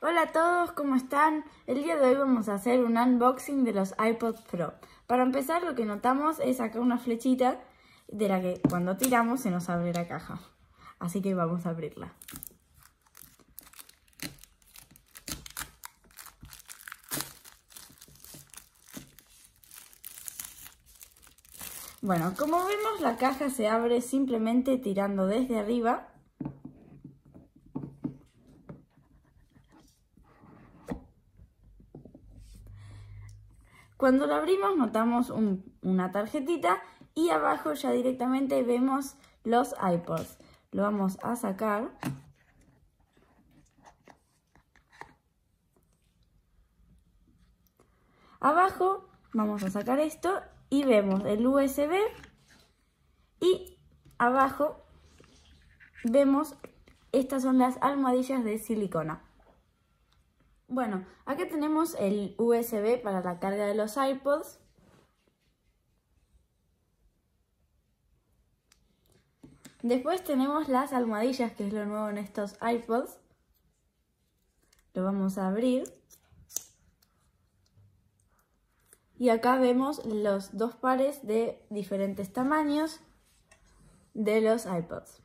Hola a todos, ¿cómo están? El día de hoy vamos a hacer un unboxing de los iPod Pro. Para empezar lo que notamos es acá una flechita de la que cuando tiramos se nos abre la caja. Así que vamos a abrirla. Bueno, como vemos la caja se abre simplemente tirando desde arriba Cuando lo abrimos notamos una tarjetita y abajo ya directamente vemos los iPods. Lo vamos a sacar. Abajo vamos a sacar esto y vemos el USB y abajo vemos estas son las almohadillas de silicona. Bueno, acá tenemos el USB para la carga de los iPods. Después tenemos las almohadillas, que es lo nuevo en estos iPods. Lo vamos a abrir. Y acá vemos los dos pares de diferentes tamaños de los iPods.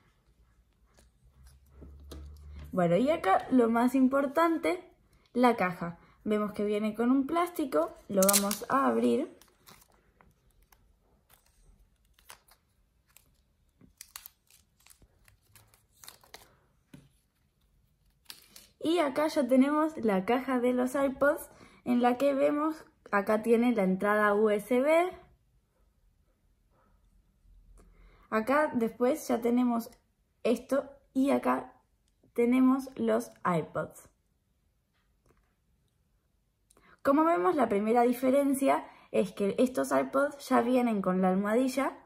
Bueno, y acá lo más importante la caja. Vemos que viene con un plástico, lo vamos a abrir. Y acá ya tenemos la caja de los iPods en la que vemos, acá tiene la entrada USB. Acá después ya tenemos esto y acá tenemos los iPods. Como vemos, la primera diferencia es que estos iPods ya vienen con la almohadilla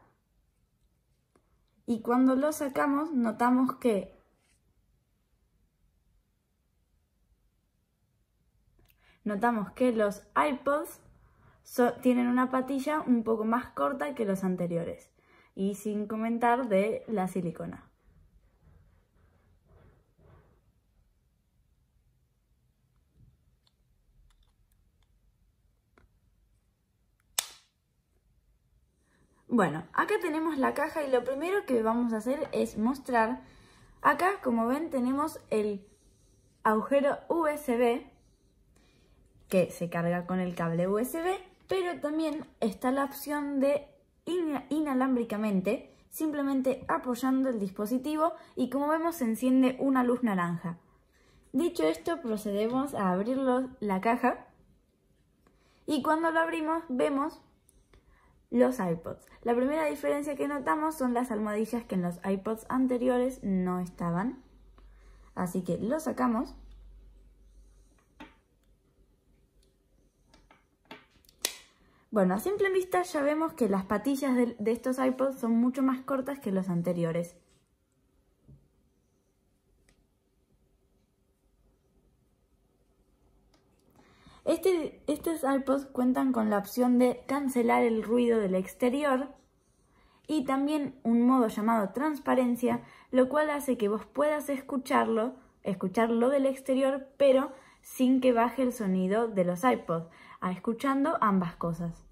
y cuando los sacamos notamos que notamos que los iPods tienen una patilla un poco más corta que los anteriores y sin comentar de la silicona. Bueno, acá tenemos la caja y lo primero que vamos a hacer es mostrar. Acá, como ven, tenemos el agujero USB que se carga con el cable USB, pero también está la opción de inalámbricamente, simplemente apoyando el dispositivo y como vemos se enciende una luz naranja. Dicho esto, procedemos a abrir la caja y cuando lo abrimos vemos los iPods. La primera diferencia que notamos son las almohadillas que en los iPods anteriores no estaban. Así que lo sacamos. Bueno, a simple vista ya vemos que las patillas de, estos iPods son mucho más cortas que los anteriores. Este, estos AirPods cuentan con la opción de cancelar el ruido del exterior y también un modo llamado transparencia, lo cual hace que vos puedas escucharlo, lo del exterior, pero sin que baje el sonido de los iPods, escuchando ambas cosas.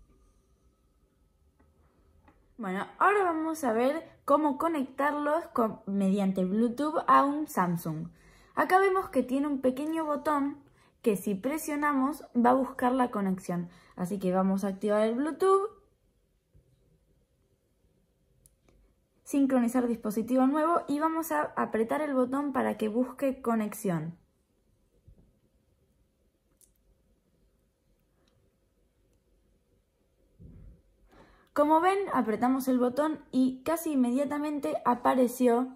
Bueno, ahora vamos a ver cómo conectarlos con, mediante Bluetooth a un Samsung. Acá vemos que tiene un pequeño botón que si presionamos va a buscar la conexión. Así que vamos a activar el Bluetooth. Sincronizar dispositivo nuevo y vamos a apretar el botón para que busque conexión. Como ven, apretamos el botón y casi inmediatamente apareció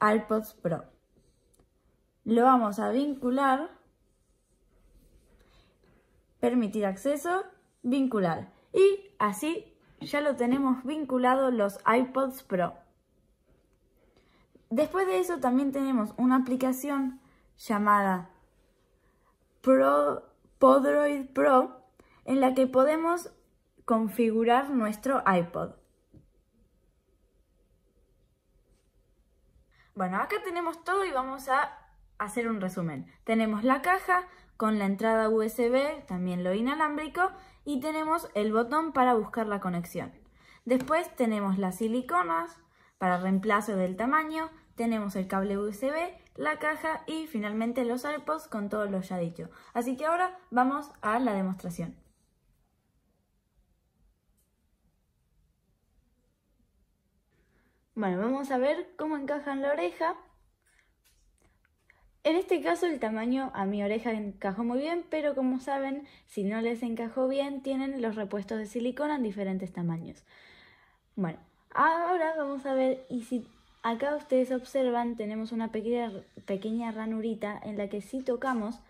AirPods Pro. Lo vamos a vincular permitir acceso, vincular. Y así ya lo tenemos vinculado los iPods Pro. Después de eso también tenemos una aplicación llamada Pro, Podroid Pro en la que podemos configurar nuestro iPod. Bueno, acá tenemos todo y vamos a hacer un resumen. Tenemos la caja con la entrada USB, también lo inalámbrico, y tenemos el botón para buscar la conexión. Después tenemos las siliconas para reemplazo del tamaño, tenemos el cable USB, la caja y finalmente los arpos con todo lo ya dicho. Así que ahora vamos a la demostración. Bueno, vamos a ver cómo encajan la oreja en este caso el tamaño a mi oreja encajó muy bien, pero como saben, si no les encajó bien, tienen los repuestos de silicona en diferentes tamaños. Bueno, ahora vamos a ver y si acá ustedes observan, tenemos una pequeña, pequeña ranurita en la que si tocamos,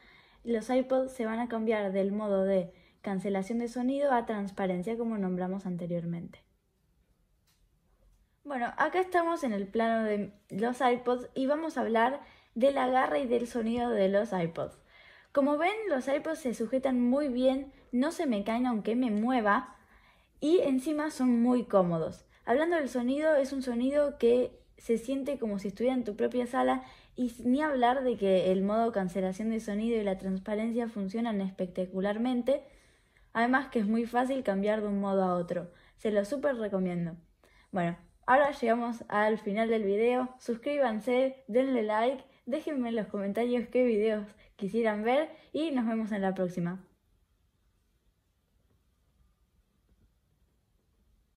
los iPods se van a cambiar del modo de cancelación de sonido a transparencia como nombramos anteriormente. Bueno, acá estamos en el plano de los iPods y vamos a hablar de la garra y del sonido de los iPods. Como ven, los iPods se sujetan muy bien, no se me caen aunque me mueva y encima son muy cómodos. Hablando del sonido, es un sonido que se siente como si estuviera en tu propia sala y ni hablar de que el modo cancelación de sonido y la transparencia funcionan espectacularmente, además que es muy fácil cambiar de un modo a otro. Se lo súper recomiendo. Bueno, ahora llegamos al final del video, suscríbanse, denle like Déjenme en los comentarios qué videos quisieran ver y nos vemos en la próxima.